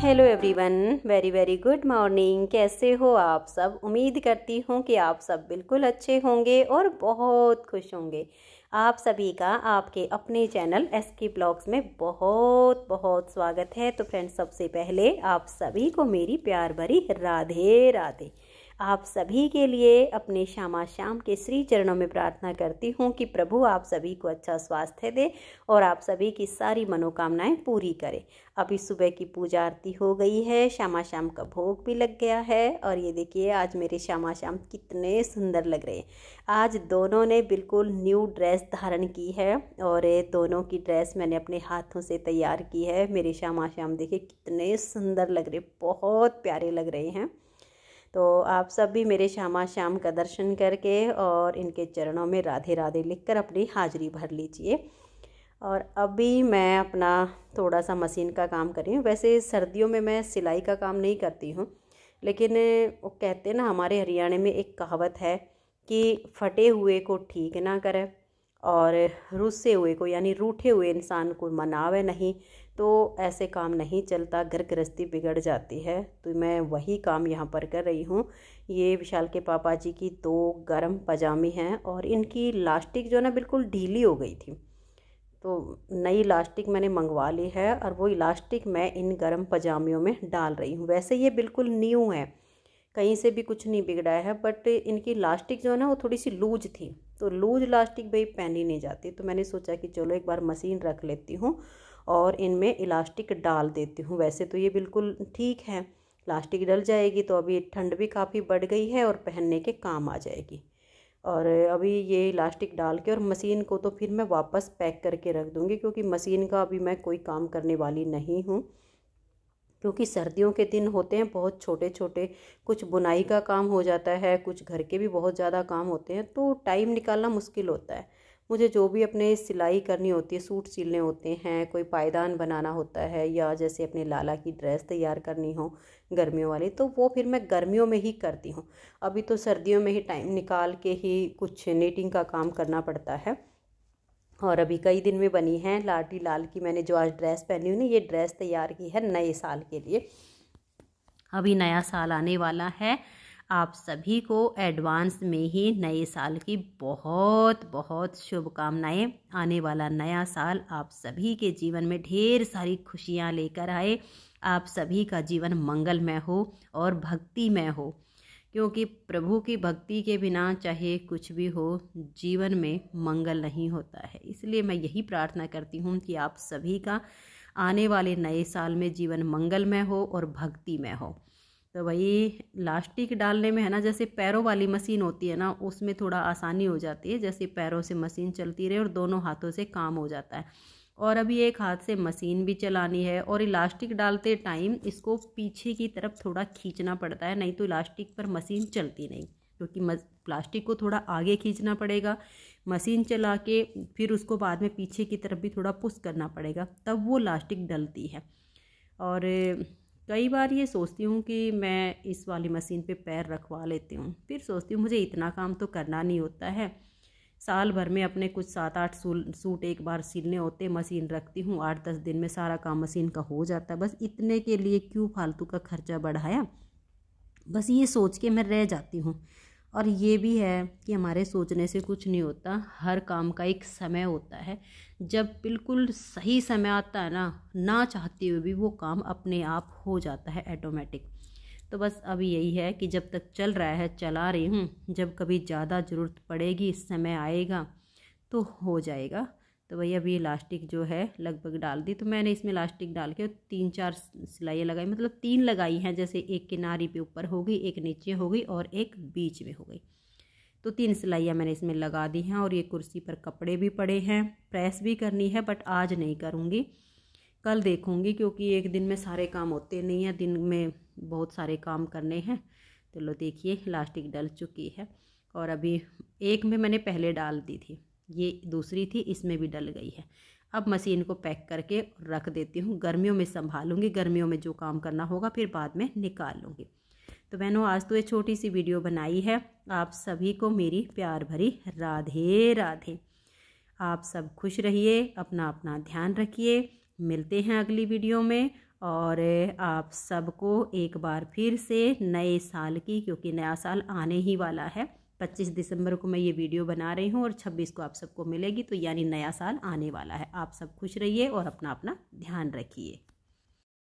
hello everyone very very good morning कैसे हो आप सब उम्मीद करती हूँ कि आप सब बिल्कुल अच्छे होंगे और बहुत खुश होंगे आप सभी का आपके अपने चैनल एस के ब्लॉग्स में बहुत बहुत स्वागत है तो फ्रेंड्स सबसे पहले आप सभी को मेरी प्यार भरी राधे राधे आप सभी के लिए अपने श्यामा श्याम के श्री चरणों में प्रार्थना करती हूँ कि प्रभु आप सभी को अच्छा स्वास्थ्य दे और आप सभी की सारी मनोकामनाएं पूरी करें अभी सुबह की पूजा आरती हो गई है श्यामा श्याम का भोग भी लग गया है और ये देखिए आज मेरे श्यामा श्याम कितने सुंदर लग रहे हैं आज दोनों ने बिल्कुल न्यू ड्रेस धारण की है और ये दोनों की ड्रेस मैंने अपने हाथों से तैयार की है मेरे श्यामा श्याम देखिए कितने सुंदर लग रहे बहुत प्यारे लग रहे हैं तो आप सब भी मेरे श्यामा श्याम का दर्शन करके और इनके चरणों में राधे राधे लिखकर अपनी हाजिरी भर लीजिए और अभी मैं अपना थोड़ा सा मशीन का काम कर रही हूँ वैसे सर्दियों में मैं सिलाई का काम नहीं करती हूँ लेकिन वो कहते हैं ना हमारे हरियाणा में एक कहावत है कि फटे हुए को ठीक ना करें और रुसे हुए को यानी रूठे हुए इंसान को मनावे नहीं तो ऐसे काम नहीं चलता घर गृहस्थी बिगड़ जाती है तो मैं वही काम यहाँ पर कर रही हूँ ये विशाल के पापा जी की दो गर्म पजामी हैं और इनकी लास्टिक जो ना बिल्कुल ढीली हो गई थी तो नई लास्टिक मैंने मंगवा ली है और वो इलास्टिक मैं इन गर्म पजामियों में डाल रही हूँ वैसे ये बिल्कुल न्यू है कहीं से भी कुछ नहीं बिगड़ा है बट इनकी लास्टिक जो है ना वो थोड़ी सी लूज थी तो लूज लास्टिक भाई पहनी नहीं जाती तो मैंने सोचा कि चलो एक बार मशीन रख लेती हूँ और इनमें इलास्टिक डाल देती हूँ वैसे तो ये बिल्कुल ठीक है इलास्टिक डल जाएगी तो अभी ठंड भी काफ़ी बढ़ गई है और पहनने के काम आ जाएगी और अभी ये इलास्टिक डाल के और मशीन को तो फिर मैं वापस पैक करके रख दूँगी क्योंकि मशीन का अभी मैं कोई काम करने वाली नहीं हूँ क्योंकि सर्दियों के दिन होते हैं बहुत छोटे छोटे कुछ बुनाई का काम हो जाता है कुछ घर के भी बहुत ज़्यादा काम होते हैं तो टाइम निकालना मुश्किल होता है मुझे जो भी अपने सिलाई करनी होती है सूट सिलने होते हैं कोई पायदान बनाना होता है या जैसे अपने लाला की ड्रेस तैयार करनी हो गर्मियों वाली तो वो फिर मैं गर्मियों में ही करती हूँ अभी तो सर्दियों में ही टाइम निकाल के ही कुछ नेटिंग का काम करना पड़ता है और अभी कई दिन में बनी है लाटी लाल की मैंने जो आज ड्रेस पहनी हुई ना ये ड्रेस तैयार की है नए साल के लिए अभी नया साल आने वाला है आप सभी को एडवांस में ही नए साल की बहुत बहुत शुभकामनाएं आने वाला नया साल आप सभी के जीवन में ढेर सारी खुशियां लेकर आए आप सभी का जीवन मंगलमय हो और भक्तिमय हो क्योंकि प्रभु की भक्ति के बिना चाहे कुछ भी हो जीवन में मंगल नहीं होता है इसलिए मैं यही प्रार्थना करती हूँ कि आप सभी का आने वाले नए साल में जीवन मंगलमय हो और भक्तिमय हो तो वही लास्टिक डालने में है ना जैसे पैरों वाली मशीन होती है ना उसमें थोड़ा आसानी हो जाती है जैसे पैरों से मशीन चलती रहे और दोनों हाथों से काम हो जाता है और अभी एक हाथ से मशीन भी चलानी है और इलास्टिक डालते टाइम इसको पीछे की तरफ थोड़ा खींचना पड़ता है नहीं तो इलास्टिक पर मशीन चलती नहीं क्योंकि तो प्लास्टिक को थोड़ा आगे खींचना पड़ेगा मशीन चला के फिर उसको बाद में पीछे की तरफ भी थोड़ा पुश करना पड़ेगा तब वो लास्टिक डलती है और कई बार ये सोचती हूँ कि मैं इस वाली मशीन पे पैर रखवा लेती हूँ फिर सोचती हूँ मुझे इतना काम तो करना नहीं होता है साल भर में अपने कुछ सात आठ सूट एक बार सिलने होते मशीन रखती हूँ आठ दस दिन में सारा काम मशीन का हो जाता है बस इतने के लिए क्यों फालतू का खर्चा बढ़ाया बस ये सोच के मैं रह जाती हूँ और ये भी है कि हमारे सोचने से कुछ नहीं होता हर काम का एक समय होता है जब बिल्कुल सही समय आता है ना ना चाहते हुए भी वो काम अपने आप हो जाता है ऐटोमेटिक तो बस अब यही है कि जब तक चल रहा है चला रही हूँ जब कभी ज़्यादा ज़रूरत पड़ेगी समय आएगा तो हो जाएगा तो भाई अभी इलास्टिक जो है लगभग डाल दी तो मैंने इसमें इलास्टिक डाल के तीन चार सिलाइयाँ लगाई मतलब तीन लगाई हैं जैसे एक किनारी पे ऊपर हो गई एक नीचे हो गई और एक बीच में हो गई तो तीन सिलाइयाँ मैंने इसमें लगा दी हैं और ये कुर्सी पर कपड़े भी पड़े हैं प्रेस भी करनी है बट आज नहीं करूँगी कल देखूँगी क्योंकि एक दिन में सारे काम होते नहीं हैं दिन में बहुत सारे काम करने हैं तो लो देखिए इलास्टिक डल चुकी है और अभी एक में मैंने पहले डाल दी थी ये दूसरी थी इसमें भी डल गई है अब मशीन को पैक करके रख देती हूँ गर्मियों में संभालूंगी गर्मियों में जो काम करना होगा फिर बाद में निकाल लूँगी तो बहनों आज तो ये छोटी सी वीडियो बनाई है आप सभी को मेरी प्यार भरी राधे राधे आप सब खुश रहिए अपना अपना ध्यान रखिए मिलते हैं अगली वीडियो में और आप सबको एक बार फिर से नए साल की क्योंकि नया साल आने ही वाला है 25 दिसंबर को मैं ये वीडियो बना रही हूँ और 26 को आप सबको मिलेगी तो यानी नया साल आने वाला है आप सब खुश रहिए और अपना अपना ध्यान रखिए